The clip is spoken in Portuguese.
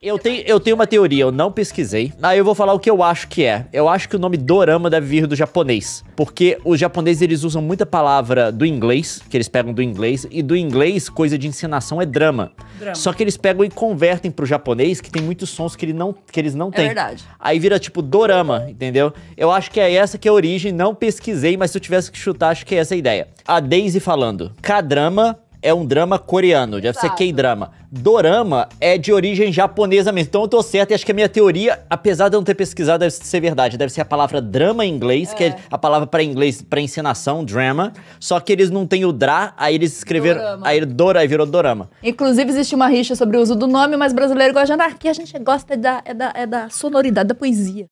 Eu tenho, eu tenho uma teoria, eu não pesquisei. Aí ah, eu vou falar o que eu acho que é. Eu acho que o nome dorama deve vir do japonês. Porque os japoneses, eles usam muita palavra do inglês, que eles pegam do inglês. E do inglês, coisa de encenação é drama. drama. Só que eles pegam e convertem pro japonês, que tem muitos sons que, ele não, que eles não é têm. É verdade. Aí vira tipo dorama, entendeu? Eu acho que é essa que é a origem, não pesquisei, mas se eu tivesse que chutar, acho que é essa a ideia. A Daisy falando. K-drama é um drama coreano, deve ser K-drama. Dorama é de origem japonesa mesmo. Então eu tô certo e acho que a minha teoria, apesar de eu não ter pesquisado, deve ser verdade. Deve ser a palavra drama em inglês, é. que é a palavra para inglês, para encenação, drama. Só que eles não têm o dra, aí eles escreveram. Dorama. Aí, dora, aí virou dorama. Inclusive existe uma rixa sobre o uso do nome, mas brasileiro gosta de anarquia, a gente gosta da, é da, é da sonoridade, da poesia.